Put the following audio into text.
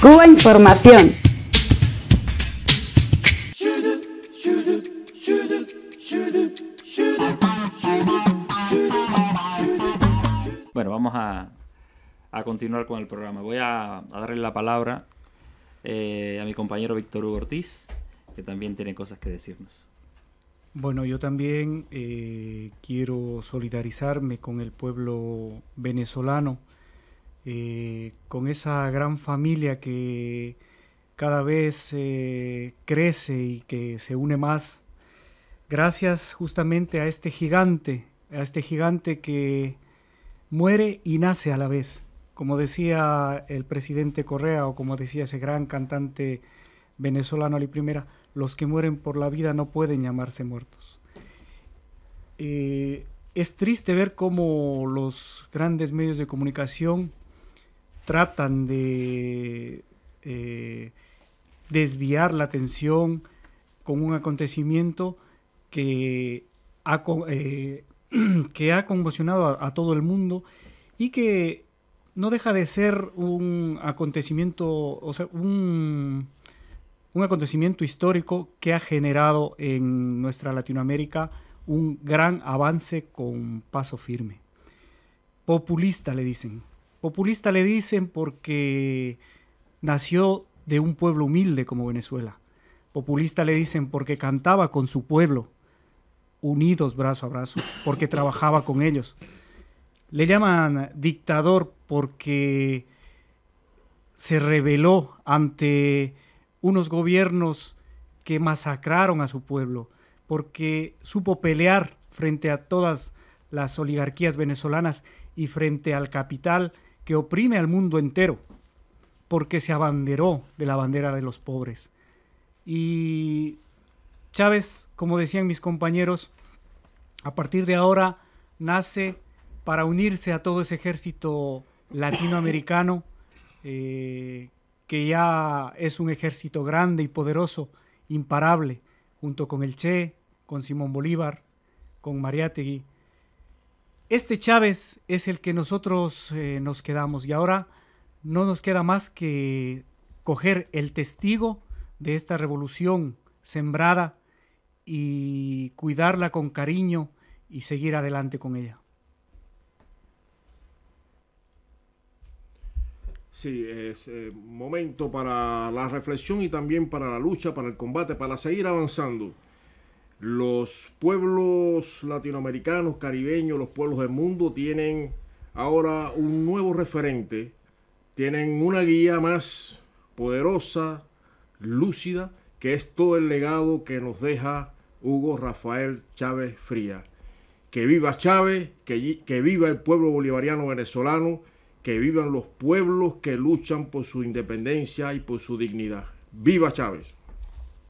Cuba Información. Bueno, vamos a, continuar con el programa. Voy a, darle la palabra eh, a mi compañero Víctor Hugo Ortiz, que también tiene cosas que decirnos. Bueno, yo también eh, quiero solidarizarme con el pueblo venezolano eh, con esa gran familia que cada vez eh, crece y que se une más, gracias justamente a este gigante, a este gigante que muere y nace a la vez, como decía el presidente Correa o como decía ese gran cantante venezolano Ali Primera, los que mueren por la vida no pueden llamarse muertos. Eh, es triste ver cómo los grandes medios de comunicación tratan de eh, desviar la atención con un acontecimiento que ha, eh, que ha conmocionado a, todo el mundo y que no deja de ser un acontecimiento, o sea, un, un acontecimiento histórico que ha generado en nuestra Latinoamérica un gran avance con paso firme. Populista, le dicen. Populista le dicen porque nació de un pueblo humilde como Venezuela. Populista le dicen porque cantaba con su pueblo, unidos brazo a brazo, porque trabajaba con ellos. Le llaman dictador porque se rebeló ante unos gobiernos que masacraron a su pueblo, porque supo pelear frente a todas las oligarquías venezolanas y frente al capital que oprime al mundo entero, porque se abanderó de la bandera de los pobres. Y Chávez, como decían mis compañeros, a partir de ahora nace para unirse a todo ese ejército latinoamericano, eh, que ya es un ejército grande y poderoso, imparable, junto con el Che, con Simón Bolívar, con Mariátegui, este Chávez es el que nosotros eh, nos quedamos y ahora no nos queda más que coger el testigo de esta revolución sembrada y cuidarla con cariño y seguir adelante con ella. Sí, es eh, momento para la reflexión y también para la lucha, para el combate, para seguir avanzando. Los pueblos latinoamericanos, caribeños, los pueblos del mundo tienen ahora un nuevo referente, tienen una guía más poderosa, lúcida, que es todo el legado que nos deja Hugo Rafael Chávez Fría. Que viva Chávez, que, que viva el pueblo bolivariano venezolano, que vivan los pueblos que luchan por su independencia y por su dignidad. ¡Viva Chávez!